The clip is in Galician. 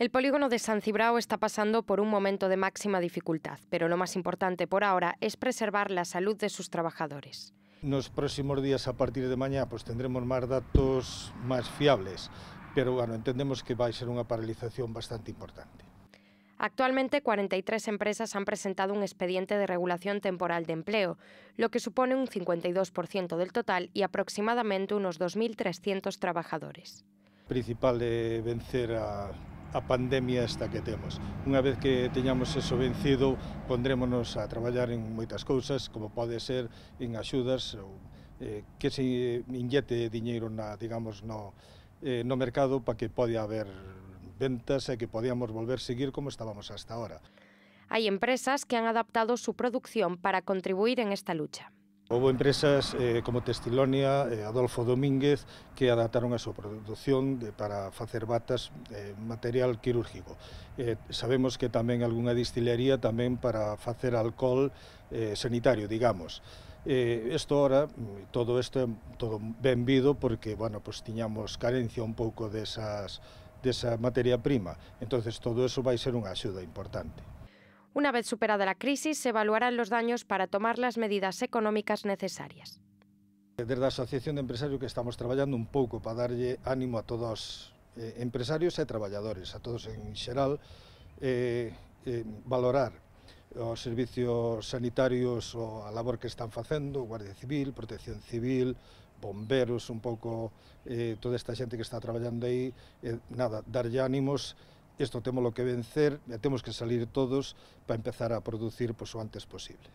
El polígono de San Cibrao está pasando por un momento de máxima dificultad, pero lo más importante por ahora es preservar la salud de sus trabajadores. En Los próximos días, a partir de mañana, pues tendremos más datos más fiables, pero bueno, entendemos que va a ser una paralización bastante importante. Actualmente, 43 empresas han presentado un expediente de regulación temporal de empleo, lo que supone un 52% del total y aproximadamente unos 2.300 trabajadores. Principal de vencer a a pandemia esta que temos. Unha vez que teñamos eso vencido, pondrémonos a traballar en moitas cousas, como pode ser en axudas ou eh, que se inyete diñeiro na, digamos, no, eh, no mercado para que pode haber ventas e que podíamos volver a seguir como estábamos hasta ahora. Hai empresas que han adaptado su producción para contribuir en esta lucha. Houve empresas eh, como Testilonia e eh, Adolfo Domínguez que adaptaron a súa produción de, para facer batas eh, material quirúrgico. Eh, sabemos que tamén algunha distillería tamén para facer alcohol eh, sanitario, digamos. Eh, esto ora, mm, todo isto é todo ben vido porque, bueno, pues tiñamos carencia un pouco desas, desa materia prima. entonces todo eso vai ser unha axuda importante. Una vez superada la crisis, se evaluarán los daños para tomar las medidas económicas necesarias. Desde a Asociación de Empresarios que estamos traballando un pouco para darlle ánimo a todos eh, empresarios e traballadores, a todos en xeral, eh, eh, valorar os servicios sanitarios ou a labor que están facendo, Guardia Civil, Protección Civil, bomberos, un pouco eh, toda esta xente que está traballando aí, eh, nada, darlle ánimos isto temos lo que vencer e temos que salir todos para empezar a producir pois, o antes posible.